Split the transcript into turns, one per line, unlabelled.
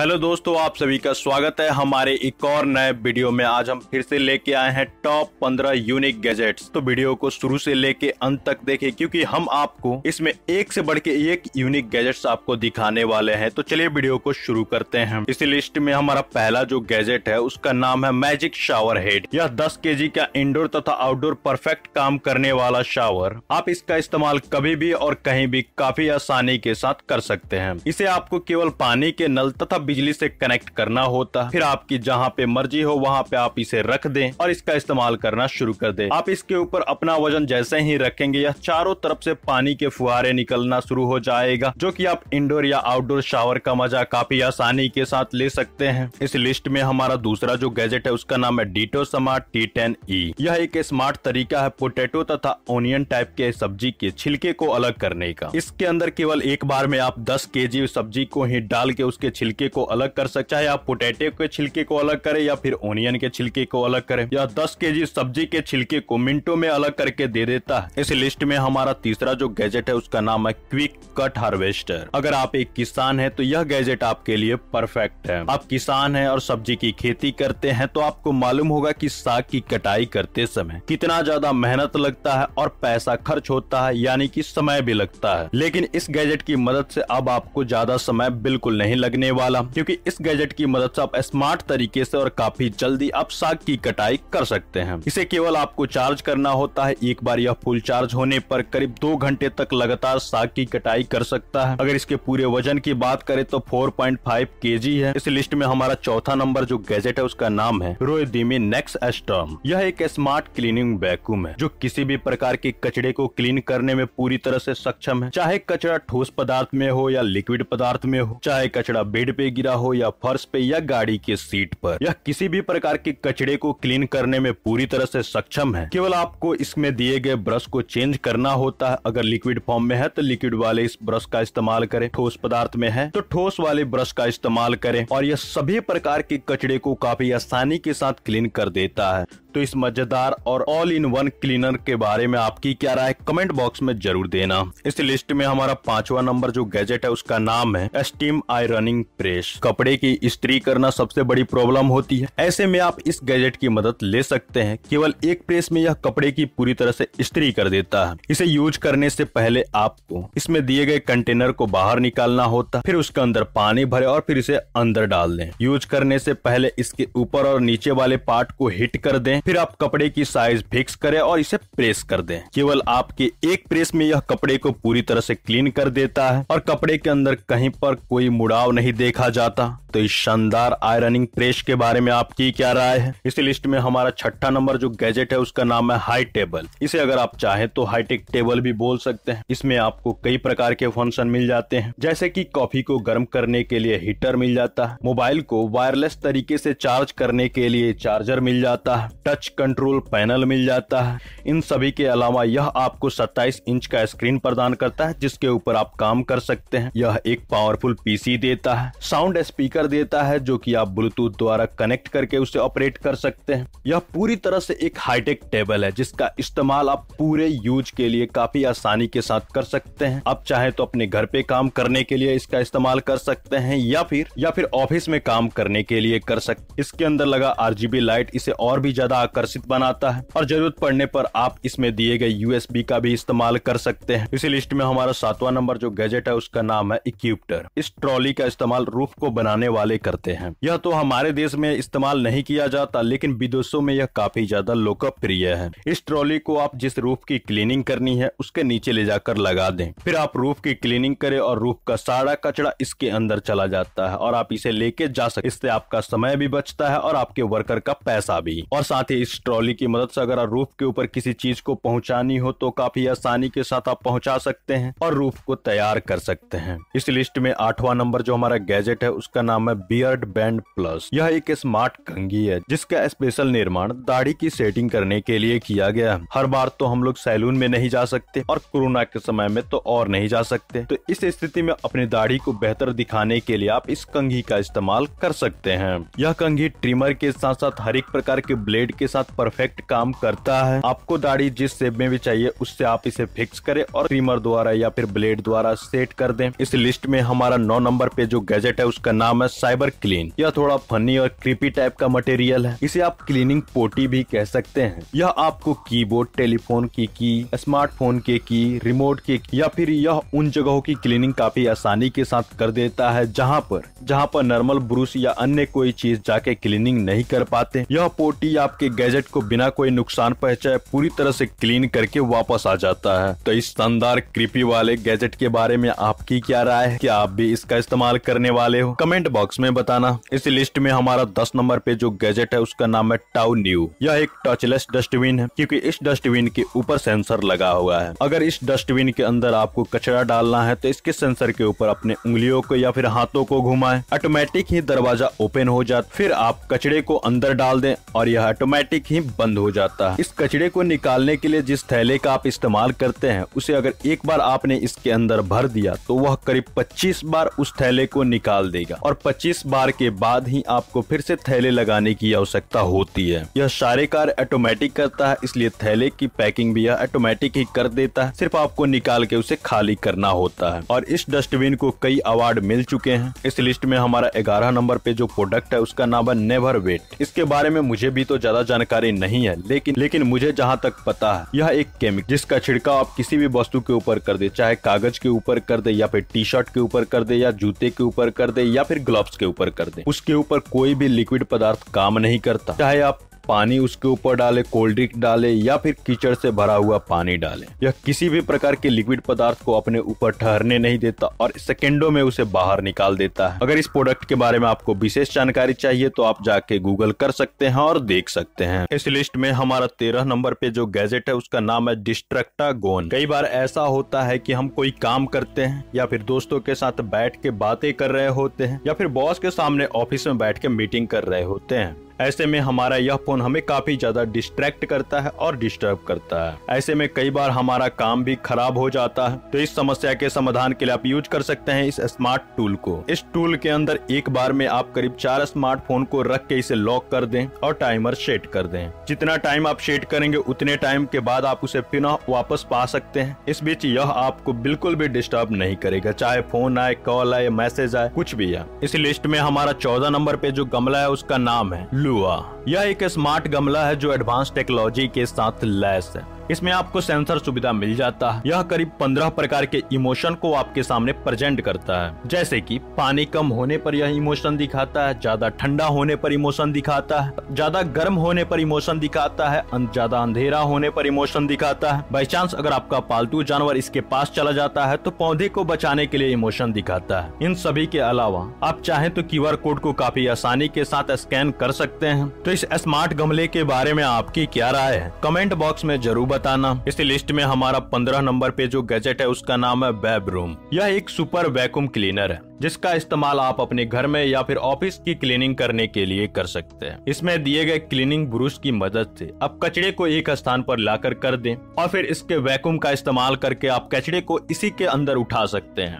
hello दोस्तों आप सभी का स्वागत है हमारे एक और नए वीडियो में आज हम फिर से लेके आए हैं टॉप पंद्रह यूनिक गैजेट्स तो वीडियो को शुरू से लेके अंत तक देखें क्योंकि हम आपको इसमें एक से बढ़ के एक यूनिक गैजेट्स आपको दिखाने वाले हैं तो चलिए वीडियो को शुरू करते हैं इस लिस्ट में हमारा पहला जो गैजेट है उसका नाम है मैजिक शावर हेड यह दस के का इंडोर तथा आउटडोर परफेक्ट काम करने वाला शावर आप इसका इस्तेमाल कभी भी और कहीं भी काफी आसानी के साथ कर सकते हैं इसे आपको केवल पानी के नल तथा बिजली से कनेक्ट करना होता फिर आपकी जहाँ पे मर्जी हो वहाँ पे आप इसे रख दें और इसका इस्तेमाल करना शुरू कर दें आप इसके ऊपर अपना वजन जैसे ही रखेंगे यह चारों तरफ से पानी के फुहारे निकलना शुरू हो जाएगा जो कि आप इंडोर या आउटडोर शावर का मजा काफी आसानी के साथ ले सकते हैं इस लिस्ट में हमारा दूसरा जो गैजेट है उसका नाम है ditto smart T ten E यह एक स्मार्ट तरीका है पोटेटो तथा ओनियन टाइप के सब्जी के छिलके को अलग करने का इसके अंदर केवल एक बार में आप दस के सब्जी को ही डाल के उसके छिलके को को अलग कर सकते चाहे आप पोटैटो के छिलके को अलग करें या फिर ओनियन के छिलके को अलग करें या दस के सब्जी के छिलके को मिनटों में अलग करके दे देता है इस लिस्ट में हमारा तीसरा जो गैजेट है उसका नाम है क्विक कट हार्वेस्टर अगर आप एक किसान है तो यह गैजेट आपके लिए परफेक्ट है आप किसान है और सब्जी की खेती करते हैं तो आपको मालूम होगा की साग की कटाई करते समय कितना ज्यादा मेहनत लगता है और पैसा खर्च होता है यानी की समय भी लगता है लेकिन इस गैजेट की मदद से अब आपको ज्यादा समय बिल्कुल नहीं लगने वाला मिलेगा क्योंकि इस गैजेट की मदद से आप स्मार्ट तरीके से और काफी जल्दी आप साग की कटाई कर सकते हैं इसे केवल आपको चार्ज करना होता है एक बार यह फुल चार्ज होने पर करीब दो घंटे तक लगातार साग की कटाई कर सकता है अगर इसके पूरे वजन की बात करें तो 4.5 पॉइंट है इस लिस्ट में हमारा चौथा नंबर जो गैजेट है उसका नाम है रोय दिमी नेक्स एस्टर्म यह एक स्मार्ट क्लीनिंग वैक्यूम है जो किसी भी प्रकार के कचड़े को क्लीन करने में पूरी तरह से सक्षम है चाहे कचरा ठोस पदार्थ में हो या लिक्विड पदार्थ में हो चाहे कचरा बेड पे गिरा हो या फर्श पे या गाड़ी के सीट पर यह किसी भी प्रकार के कचड़े को क्लीन करने में पूरी तरह से सक्षम है केवल आपको इसमें दिए गए ब्रश को चेंज करना होता है अगर लिक्विड फॉर्म में है तो लिक्विड वाले इस ब्रश का इस्तेमाल करें ठोस पदार्थ में है तो ठोस वाले ब्रश का इस्तेमाल करें और यह सभी प्रकार के कचड़े को काफी आसानी के साथ क्लीन कर देता है तो इस मजेदार और ऑल इन वन क्लीनर के बारे में आपकी क्या राय कमेंट बॉक्स में जरूर देना इस लिस्ट में हमारा पांचवा नंबर जो गैजेट है उसका नाम है स्टीम रनिंग प्रेस रेश कपड़े की स्त्री करना सबसे बड़ी प्रॉब्लम होती है ऐसे में आप इस गैजेट की मदद ले सकते हैं केवल एक प्रेस में यह कपड़े की पूरी तरह से स्त्री कर देता है इसे यूज करने से पहले आपको इसमें दिए गए कंटेनर को बाहर निकालना होता फिर उसके अंदर पानी भरे और फिर इसे अंदर डाल दें यूज करने से पहले इसके ऊपर और नीचे वाले पार्ट को हिट कर दें फिर आप कपड़े की साइज फिक्स करें और इसे प्रेस कर दें केवल आपके एक प्रेस में यह कपड़े को पूरी तरह से क्लीन कर देता है और कपड़े के अंदर कहीं पर कोई मुड़ाव नहीं देखा जाता तो इस शानदार आयरनिंग प्रेस के बारे में आपकी क्या राय है इसी लिस्ट में हमारा छठा नंबर जो गैजेट है उसका नाम है हाई टेबल इसे अगर आप चाहें तो हाईटेक टेबल भी बोल सकते हैं इसमें आपको कई प्रकार के फंक्शन मिल जाते हैं जैसे की कॉफी को गर्म करने के लिए हीटर मिल जाता है मोबाइल को वायरलेस तरीके से चार्ज करने के लिए चार्जर मिल जाता है टच कंट्रोल पैनल मिल जाता है इन सभी के अलावा यह आपको 27 इंच का स्क्रीन प्रदान करता है जिसके ऊपर आप काम कर सकते हैं यह एक पावरफुल पीसी देता है साउंड स्पीकर देता है जो कि आप ब्लूटूथ द्वारा कनेक्ट करके उसे ऑपरेट कर सकते हैं यह पूरी तरह से एक हाईटेक टेबल है जिसका इस्तेमाल आप पूरे यूज के लिए काफी आसानी के साथ कर सकते हैं आप चाहे तो अपने घर पे काम करने के लिए इसका इस्तेमाल कर सकते हैं या फिर या फिर ऑफिस में काम करने के लिए कर सकते इसके अंदर लगा आर लाइट इसे और भी ज्यादा आकर्षित बनाता है और जरूरत पड़ने पर आप इसमें दिए गए यूएसबी का भी इस्तेमाल कर सकते हैं इसी लिस्ट में हमारा सातवां नंबर जो गैजेट है उसका नाम है इक्यूप्टर इस ट्रॉली का इस्तेमाल रूफ प्रूफ को बनाने वाले करते हैं यह तो हमारे देश में इस्तेमाल नहीं किया जाता लेकिन विदेशों में यह काफी ज्यादा लोकप्रिय है इस ट्रॉली को आप जिस रूफ की क्लीनिंग करनी है उसके नीचे ले जाकर लगा दें फिर आप रूफ की क्लीनिंग करें और रूफ का सारा कचरा इसके अंदर चला जाता है और आप इसे लेके जा सकते इससे आपका समय भी बचता है और आपके वर्कर का पैसा भी और साथ ही इस ट्रॉली की मदद से अगर आप रूफ के ऊपर किसी चीज को पहुंचानी हो तो काफी आसानी के साथ आप पहुंचा सकते हैं और रूफ को तैयार कर सकते हैं इस लिस्ट में आठवां नंबर जो हमारा गैजेट सेट है उसका नाम है बियर्ड बैंड प्लस यह एक स्मार्ट कंघी है जिसका स्पेशल निर्माण दाढ़ी की सेटिंग करने के लिए किया गया है हर बार तो हम लोग सैलून में नहीं जा सकते और कोरोना के समय में तो और नहीं जा सकते तो इस स्थिति में अपनी दाढ़ी को बेहतर दिखाने के लिए आप इस कंघी का इस्तेमाल कर सकते हैं यह कंघी ट्रिमर के साथ साथ हर एक प्रकार के ब्लेड के साथ परफेक्ट काम करता है आपको दाढ़ी जिस शेप में भी चाहिए उससे आप इसे फिक्स करें और ट्रिमर द्वारा या फिर ब्लेड द्वारा सेट कर दें इस लिस्ट में हमारा नौ नंबर पे जो गैजेट है उसका नाम है साइबर क्लीन यह थोड़ा फनी और क्रिपी टाइप का मटेरियल है इसे आप क्लीनिंग पोटी भी कह सकते हैं यह आपको कीबोर्ड टेलीफोन की की स्मार्टफोन के की रिमोट के की या फिर यह उन जगहों की क्लीनिंग काफी आसानी के साथ कर देता है जहाँ पर जहाँ पर नॉर्मल ब्रूस या अन्य कोई चीज जाके क्लीनिंग नहीं कर पाते यह पोटी आपके गैजेट को बिना कोई नुकसान पहुंचाए पूरी तरह से क्लीन करके वापस आ जाता है तो इस शानदार क्रिपी वाले गैजेट के बारे में आपकी क्या राय है क्या आप भी इसका इस्तेमाल करने वाले वाले हो कमेंट बॉक्स में बताना इस लिस्ट में हमारा दस नंबर पे जो गैजेट है उसका नाम है टाउ न्यू यह एक टचलेस डस्टबिन है क्योंकि इस डस्टबिन के ऊपर सेंसर लगा हुआ है अगर इस डस्टबिन के अंदर आपको कचरा डालना है तो इसके सेंसर के ऊपर अपने उंगलियों को या फिर हाथों को घुमाए ऑटोमेटिक ही दरवाजा ओपन हो जाता फिर आप कचरे को अंदर डाल दे और यह ऑटोमेटिक ही बंद हो जाता है इस कचरे को निकालने के लिए जिस थैले का आप इस्तेमाल करते हैं उसे अगर एक बार आपने इसके अंदर भर दिया तो वह करीब पच्चीस बार उस थैले को निकाल डाल देगा और 25 बार के बाद ही आपको फिर से थैले लगाने की आवश्यकता होती है यह सारे कार्य ऑटोमेटिक करता है इसलिए थैले की पैकिंग भी यह ऑटोमेटिक ही कर देता है सिर्फ आपको निकाल के उसे खाली करना होता है और इस डस्टबिन को कई अवार्ड मिल चुके हैं इस लिस्ट में हमारा ग्यारह नंबर पे जो प्रोडक्ट है उसका नाम है नेवर वेट इसके बारे में मुझे भी तो ज्यादा जानकारी नहीं है लेकिन लेकिन मुझे जहाँ तक पता है यह एक केमिक जिसका छिड़काव आप किसी भी वस्तु के ऊपर कर दे चाहे कागज के ऊपर कर दे या फिर टी शर्ट के ऊपर कर दे या जूते के ऊपर कर दे या फिर ग्लव्स के ऊपर कर दे उसके ऊपर कोई भी लिक्विड पदार्थ काम नहीं करता चाहे आप पानी उसके ऊपर डाले कोल्ड ड्रिंक डाले या फिर कीचड़ से भरा हुआ पानी डाले या किसी भी प्रकार के लिक्विड पदार्थ को अपने ऊपर ठहरने नहीं देता और सेकेंडो में उसे बाहर निकाल देता है अगर इस प्रोडक्ट के बारे में आपको विशेष जानकारी चाहिए तो आप जाके गूगल कर सकते हैं और देख सकते हैं इस लिस्ट में हमारा तेरह नंबर पे जो गैजेट है उसका नाम है डिस्ट्रक्टा गोन कई बार ऐसा होता है की हम कोई काम करते हैं या फिर दोस्तों के साथ बैठ के बातें कर रहे होते हैं या फिर बॉस के सामने ऑफिस में बैठ के मीटिंग कर रहे होते हैं ऐसे में हमारा यह फोन हमें काफी ज्यादा डिस्ट्रैक्ट करता है और डिस्टर्ब करता है ऐसे में कई बार हमारा काम भी खराब हो जाता है तो इस समस्या के समाधान के लिए आप यूज कर सकते हैं इस स्मार्ट टूल को इस टूल के अंदर एक बार में आप करीब चार स्मार्टफोन को रख के इसे लॉक कर दें और टाइमर सेट कर दें जितना टाइम आप सेट करेंगे उतने टाइम के बाद आप उसे पुनः वापस पा सकते हैं इस बीच यह आपको बिल्कुल भी डिस्टर्ब नहीं करेगा चाहे फोन आए कॉल आए मैसेज आए कुछ भी आए इस लिस्ट में हमारा चौदह नंबर पे जो गमला है उसका नाम है लू हुआ यह एक स्मार्ट गमला है जो एडवांस टेक्नोलॉजी के साथ लैस है इसमें आपको सेंसर सुविधा मिल जाता है यह करीब पंद्रह प्रकार के इमोशन को आपके सामने प्रेजेंट करता है जैसे की पानी कम होने पर यह इमोशन दिखाता है ज्यादा ठंडा होने पर इमोशन दिखाता है ज्यादा गर्म होने पर इमोशन दिखाता है अं- ज्यादा अंधेरा होने पर इमोशन दिखाता है बाई चांस अगर आपका पालतू जानवर इसके पास चला जाता है तो पौधे को बचाने के लिए इमोशन दिखाता है इन सभी के अलावा आप चाहे तो क्यू कोड को काफी आसानी के साथ स्कैन कर सकते हैं तो इस स्मार्ट गमले के बारे में आपकी क्या राय है कमेंट बॉक्स में जरूर बताना इस लिस्ट में हमारा पंद्रह नंबर पे जो गैजेट है उसका नाम है वेब रूम यह एक सुपर वैक्यूम क्लीनर है जिसका इस्तेमाल आप अपने घर में या फिर ऑफिस की क्लीनिंग करने के लिए कर सकते हैं इसमें दिए गए क्लीनिंग ब्रूस की मदद से आप कचड़े को एक स्थान पर लाकर कर दें और फिर इसके वैक्यूम का इस्तेमाल करके आप कचड़े को इसी के अंदर उठा सकते हैं